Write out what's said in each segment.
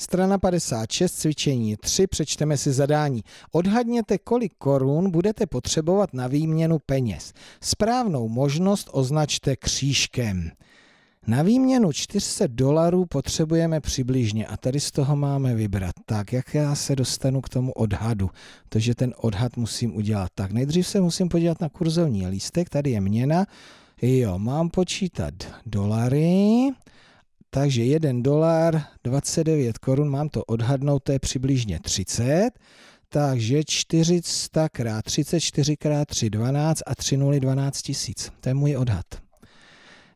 Strana 56, cvičení 3, přečteme si zadání. Odhadněte, kolik korun budete potřebovat na výměnu peněz. Správnou možnost označte křížkem. Na výměnu 400 dolarů potřebujeme přibližně a tady z toho máme vybrat. Tak, jak já se dostanu k tomu odhadu? Takže ten odhad musím udělat. Tak, nejdřív se musím podívat na kurzovní lístek, tady je měna. Jo, mám počítat dolary. Takže 1 dolar 29 korun, mám to odhadnout, to je přibližně 30. Takže 400 x 34 x 3, 12 a 3 0, 12 tisíc. To je můj odhad.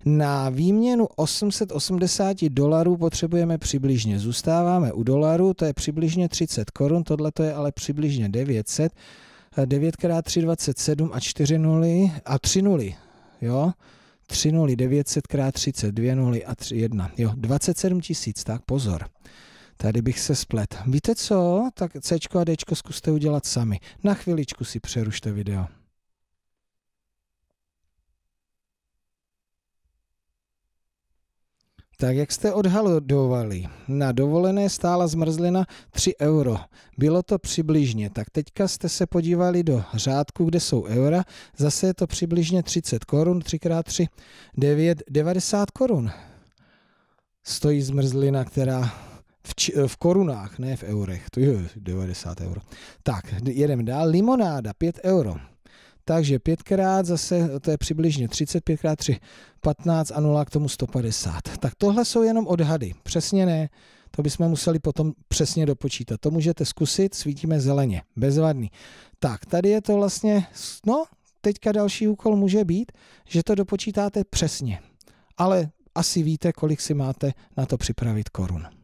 Na výměnu 880 dolarů potřebujeme přibližně. Zůstáváme u dolaru, to je přibližně 30 korun, tohle to je ale přibližně 900. 9 x 3, 27 a 4 0, a 3 0, jo. 3 nuly 900 x 30, 2 nuly a 3 1. Jo, 27 tisíc, tak pozor. Tady bych se splet. Víte co? Tak C a D zkuste udělat sami. Na chviličku si přerušte video. Tak jak jste odhalodovali, na dovolené stála zmrzlina 3 euro. Bylo to přibližně, tak teďka jste se podívali do řádku, kde jsou eura, zase je to přibližně 30 korun, 3x3, 9, 90 korun. Stojí zmrzlina, která v, či, v korunách, ne v eurech, to je 90 euro. Tak, jedeme dál, limonáda 5 euro. Takže pětkrát zase, to je přibližně 30, pětkrát 3, 15 a 0 k tomu 150. Tak tohle jsou jenom odhady, přesně ne, to bychom museli potom přesně dopočítat. To můžete zkusit, svítíme zeleně, bezvadný. Tak, tady je to vlastně, no, teďka další úkol může být, že to dopočítáte přesně. Ale asi víte, kolik si máte na to připravit korun.